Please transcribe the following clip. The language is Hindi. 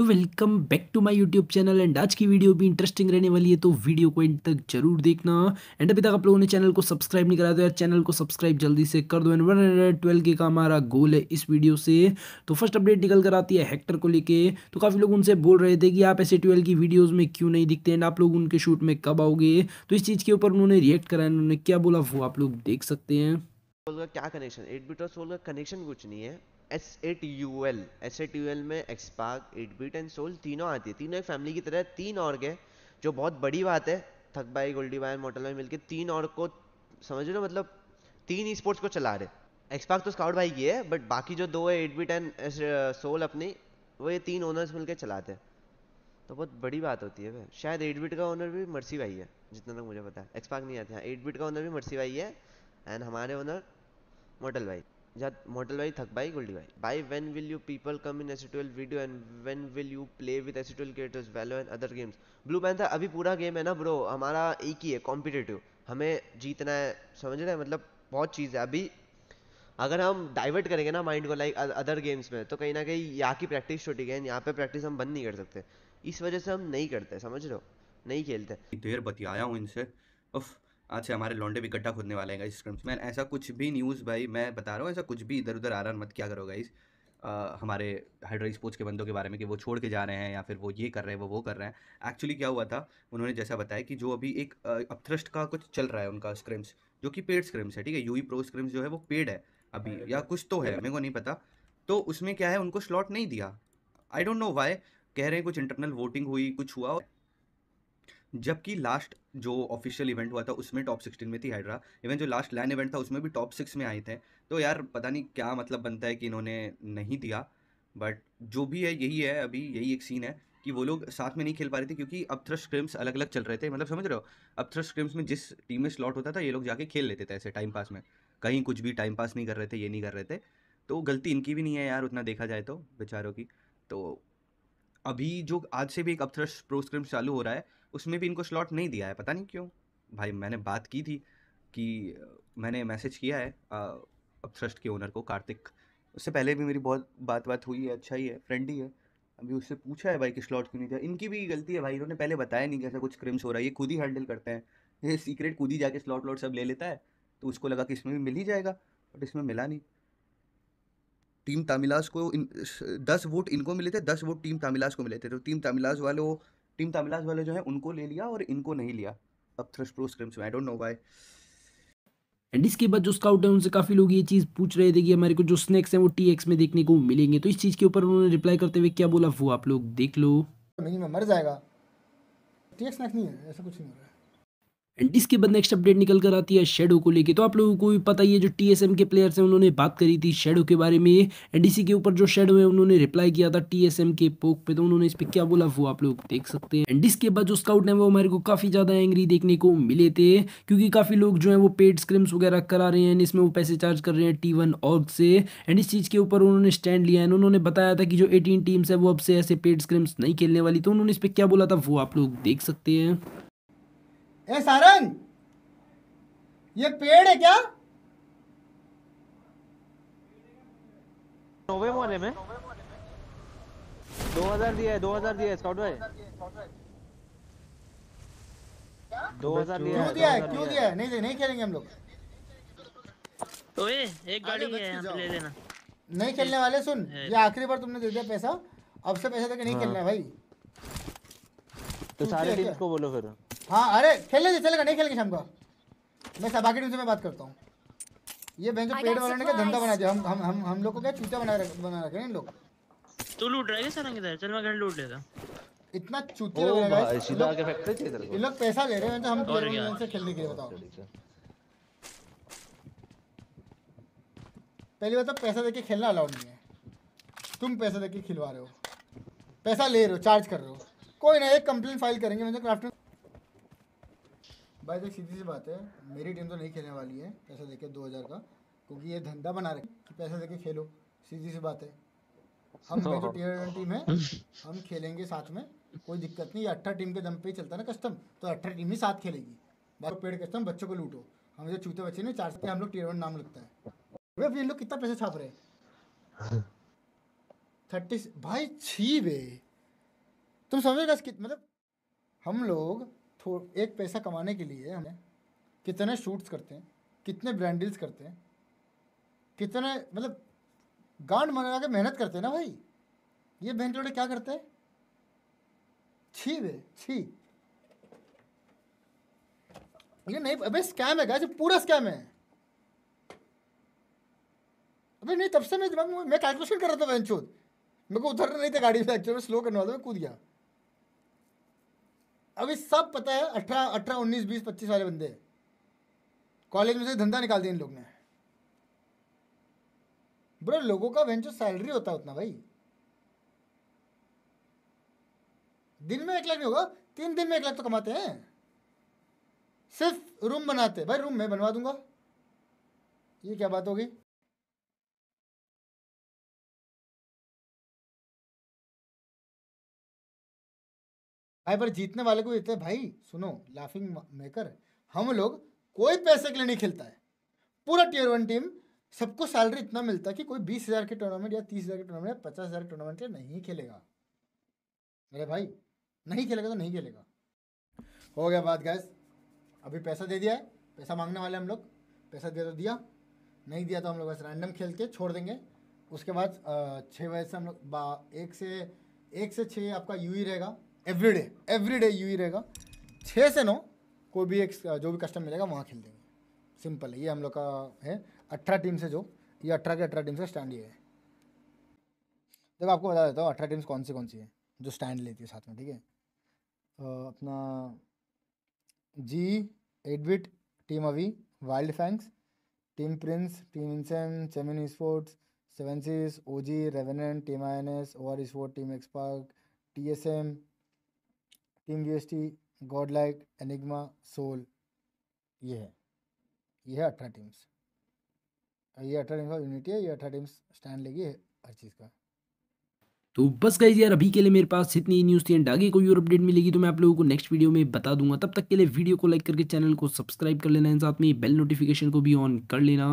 तो welcome back to my YouTube channel and आज की वीडियो भी इंटरेस्टिंग रहने वाली है तो वीडियो को एंड तक जरूर देखना एंड अभी तक आप लोगों ने चैनल को सब्सक्राइब नहीं कराया तो यार चैनल को सब्सक्राइब जल्दी से कर दो एंड वन हंड्रेड के का हमारा गोल है इस वीडियो से तो फर्स्ट अपडेट निकल कर आती है हैक्टर को लेकर तो काफ़ी लोग उनसे बोल रहे थे कि आप ऐसे ट्वेल्व की वीडियोज़ में क्यों नहीं दिखते एंड आप लोग उनके शूट में कब आओगे तो इस चीज़ के ऊपर उन्होंने रिएक्ट करा उन्होंने क्या बोला वो आप लोग देख सकते हैं क्या कनेक्शन एट बीटर सोल का कनेक्शन कुछ नहीं है S A T U L एस ए टी यू एल में XSpark eight bit and soul तीनों आती है तीनों एक फैमिली की तरह तीन और गए जो बहुत बड़ी बात है थक बाई गोल्डी बाई मोटल में मिलकर तीन और को समझ लो मतलब तीन ई स्पोर्ट्स को चला रहे एक्सपाक तो स्काउट भाई की है बट बाकी जो दो है एट बीट एंड सोल अपनी वो ये तीन ओनर्स मिलकर चलाते हैं तो बहुत बड़ी बात होती है भाई शायद एट बीट का ओनर भी मर्सी भाई है जितना तक मुझे पता है एक्सपाक नहीं आते हैं एट बीट का ओनर भी मर्सी भाई है एंड हमारे ओनर मोटल भाई भाई थक भाई thug भाई भाई when will you people come in come twelve video and when will you play with with twelve creators वेलो and other games blue panther अभी पूरा गेम है ना ब्रो हमारा एक ही है कॉम्पिटेटिव हमें जीतना है समझ रहे हैं मतलब बहुत चीज़ है अभी अगर हम डाइवर्ट करेंगे ना माइंड को लाइक अदर गेम्स में तो कहीं ना कहीं यहाँ की प्रैक्टिस छोटी गई यहाँ पे प्रैक्टिस हम बंद नहीं कर सकते इस वजह से हम नहीं करते समझ रहे हो नहीं खेलते देर बतियाया हूँ इनसे उफ आज से हमारे लॉन्डे भी गड्ढा खोदने वाले हैं गाइस स्क्रम्स मैन ऐसा कुछ भी न्यूज़ भाई मैं बता रहा हूँ ऐसा कुछ भी इधर उधर आ रहा मत क्या करो गाइस हमारे हाइड्रा स्पोर्ट्स के बंदों के बारे में कि वो छोड़ के जा रहे हैं या फिर वो ये कर रहे हैं वो वो कर रहे हैं एक्चुअली क्या हुआ था उन्होंने जैसा बताया कि जो अभी एक अपथ्रस्ट का कुछ चल रहा है उनका स्क्रिम्स जो कि पेड स्क्रिम्स है ठीक है यूई प्रो स्क्रिम्स जो है वो पेड है अभी या कुछ तो है मेरे को नहीं पता तो उसमें क्या है उनको स्लॉट नहीं दिया आई डोंट नो वाई कह रहे हैं कुछ इंटरनल वोटिंग हुई कुछ हुआ जबकि लास्ट जो ऑफिशियल इवेंट हुआ था उसमें टॉप सिक्सटीन में थी हाइड्रा इवन जो लास्ट लैन इवेंट था उसमें भी टॉप सिक्स में आए थे तो यार पता नहीं क्या मतलब बनता है कि इन्होंने नहीं दिया बट जो भी है यही है अभी यही एक सीन है कि वो लोग साथ में नहीं खेल पा रहे थे क्योंकि अब थ्रश स्क्रिम्स अलग अलग चल रहे थे मतलब समझ रहे हो अब थ्रश स्क्रिम्स में जिस टीम में स्लॉट होता था ये लोग जाके खेल लेते थे ऐसे टाइम पास में कहीं कुछ भी टाइम पास नहीं कर रहे थे ये नहीं कर रहे थे तो गलती इनकी भी नहीं है यार उतना देखा जाए तो बेचारों की तो अभी जो आज से भी एक अपथ्रश प्रो स्क्रिम्स चालू हो रहा है उसमें भी इनको स्लॉट नहीं दिया है पता नहीं क्यों भाई मैंने बात की थी कि मैंने मैसेज किया है अब थ्रस्ट के ओनर को कार्तिक उससे पहले भी मेरी बहुत बात बात हुई है अच्छा ही है फ्रेंड है अभी उससे पूछा है भाई कि स्लॉट क्यों नहीं दिया इनकी भी गलती है भाई इन्होंने पहले बताया नहीं कि ऐसा कुछ क्रिम्स हो रहा है ये खुद ही हैंडल करते हैं ये सीक्रेट खुद ही जाके स्लॉट लॉट सब ले लेता है तो उसको लगा कि इसमें भी मिल ही जाएगा बट इसमें मिला नहीं टीम तामिलास को इन दस वोट इनको मिले थे दस वोट टीम तामिलास को मिले थे तो टीम तामिलास वाले वो टीम तमिलास वाले जो है उनको ले लिया और इनको नहीं लिया अब थ्रश प्रो स्क्रिम्स में I don't know why and इसके बाद जो स्काउट है उनसे काफ़ी लोग ये चीज़ पूछ रहे थे कि हमारे को जो स्नैक्स हैं वो टी में देखने को मिलेंगे तो इस चीज़ के ऊपर उन्होंने रिप्लाई करते हुए क्या बोला वो आप लोग देख लो नहीं मैं मर जाएगा टी एक्स स्नैक्स नहीं है ऐसा कुछ नहीं हो रहा एंड इसके बाद नेक्स्ट अपडेट निकल कर आती है शेडो को लेके तो आप लोगों को भी पता ही है जो टीएसएम के प्लेयर्स हैं उन्होंने बात करी थी शेडो के बारे में एंड इसी के ऊपर जो शेडो है उन्होंने रिप्लाई किया था टीएसएम के पोक पे तो उन्होंने इस पर क्या बोला वो आप लोग देख सकते हैं एंड इसके बाद जो स्काउट है वो हमारे को काफ़ी ज़्यादा एंग्री देखने को मिले थे क्योंकि काफ़ी लोग जो है वो पेड स्क्रिम्स वगैरह करा रहे हैं इसमें वो पैसे चार्ज कर रहे हैं टी वन से एंड इस चीज़ के ऊपर उन्होंने स्टैंड लिया है उन्होंने बताया था कि जो एटीन टीम्स है वो अब से ऐसे पेड स्क्रिम्स नहीं खेलने वाली तो उन्होंने इस पर क्या बोला था वो आप लोग देख सकते हैं ए सारंग ये पेड़ है क्या नोवे मोहल्ले में दो हजार दिया है दो हजार दिया है स्काउट भाई दो हजार दिया क्यों दिया है क्यों दिया है नहीं नहीं खेलेंगे हम लोग ओए एक गाड़ी है ले लेना नहीं खेलने वाले सुन ये आखिरी बार तुमने दे दिया पैसा अब से पैसा देके नहीं हाँ। खेलना है भाई तो सारे टीम को बोलो फिर हाँ अरे खेल दे चलेगा नहीं खेलेंगे शाम को मैं सब बाकी टीम से मैं बात करता हूँ ये बैंक पेड़ वाले ने क्या धंधा बना दिया हम हम हम हम लोग को क्या चूचा बना रख, बना रखे हैं इन लोग तू लूट रहा है सर इधर चल मैं घर लूट लेता इतना चूते लोग हैं सीधा आके फैक्ट्री चाहिए तेरे को ये लोग पैसा ले रहे हैं तो हम प्लेयर उनसे खेलने के लिए बताओ पहली बात तो पैसा देके खेलना अलाउड नहीं है तुम पैसा देके खिलवा रहे हो पैसा ले रहे हो चार्ज कर रहे हो कोई ना एक कंप्लेन फाइल करेंगे मैं तो क्राफ्ट भाई देख सीधी सी बात है मेरी टीम तो नहीं खेलने वाली है पैसा देखे दो हज़ार का क्योंकि ये धंधा बना रहे कि पैसा देके खेलो सीधी सी बात है हम जो टीयर वन टीम है हम खेलेंगे साथ में कोई दिक्कत नहीं अट्ठा टीम के दम पे ही चलता ना कस्टम तो अट्ठा टीम ही साथ खेलेगी बाकी पेड़ कस्टम बच्चों को लूटो हम जो चूते बच्चे ना चार से हम लोग टीयर वन नाम लगता है भाई लोग कितना पैसा छाप रहे हैं थर्टी भाई छी बे तुम समझ रहे मतलब हम लोग एक पैसा कमाने के लिए हमें कितने शूट्स करते हैं कितने ब्रांड करते हैं कितने मतलब गांड मना के मेहनत करते हैं ना भाई ये बहन जोड़े क्या करते हैं छी वे छी ये नहीं अबे स्कैम है गाइस पूरा स्कैम है अबे नहीं तब से मैं दिमाग में मैं कैलकुलेशन कर रहा था बहन मेरे को उधर नहीं था गाड़ी में एक्चुअली स्लो करने वाला मैं कूद गया अभी सब पता है अठारह अठारह उन्नीस बीस पच्चीस वाले बंदे कॉलेज में से धंधा निकाल दिया इन लोग ने ब्रो लोगों का वेंचर सैलरी होता है उतना भाई दिन में एक लाख नहीं होगा तीन दिन में एक लाख तो कमाते हैं सिर्फ रूम बनाते भाई रूम मैं बनवा दूंगा ये क्या बात होगी भाई पर जीतने वाले को देते हैं भाई सुनो लाफिंग मेकर हम लोग कोई पैसे के लिए नहीं खेलता है पूरा टीयर वन टीम सबको सैलरी इतना मिलता है कि कोई बीस हज़ार के टूर्नामेंट या तीस हज़ार के टूर्नामेंट या पचास हज़ार के टूर्नामेंट नहीं खेलेगा अरे भाई नहीं खेलेगा तो नहीं खेलेगा हो गया बात गैस अभी पैसा दे दिया है पैसा मांगने वाले हम लोग पैसा दे तो दिया नहीं दिया तो हम लोग बस रैंडम खेल के छोड़ देंगे उसके बाद छः बजे से हम लोग एक से एक से छः आपका यू ही e रहेगा एवरी डे एवरी डे यू ही रहेगा छः से नौ कोई भी एक जो भी कस्टम मिलेगा वहाँ खेल देंगे सिंपल है ये हम लोग का है अठारह टीम से जो ये अठारह के अठारह टीम से स्टैंड ये है जब आपको बता देता हूँ अठारह टीम्स कौन सी कौन सी है जो स्टैंड लेती है साथ में ठीक है अपना जी एडविट टीम अवी wild fangs team prince team insane चेमिन स्पोर्ट्स सेवेंसीज O G revenant team I N S O R sport team XSpark T S M team T god like Enigma soul ये है ये है अठारह टीम्स ये अठारह टीम्स यूनिटी है ये अठारह टीम्स स्टैंड लेगी हर चीज़ का तो बस गई यार अभी के लिए मेरे पास इतनी न्यूज़ थी एंड आगे कोई और अपडेट मिलेगी तो मैं आप लोगों को नेक्स्ट वीडियो में बता दूंगा तब तक के लिए वीडियो को लाइक करके चैनल को सब्सक्राइब कर लेना साथ में बेल नोटिफिकेशन को भी ऑन कर लेना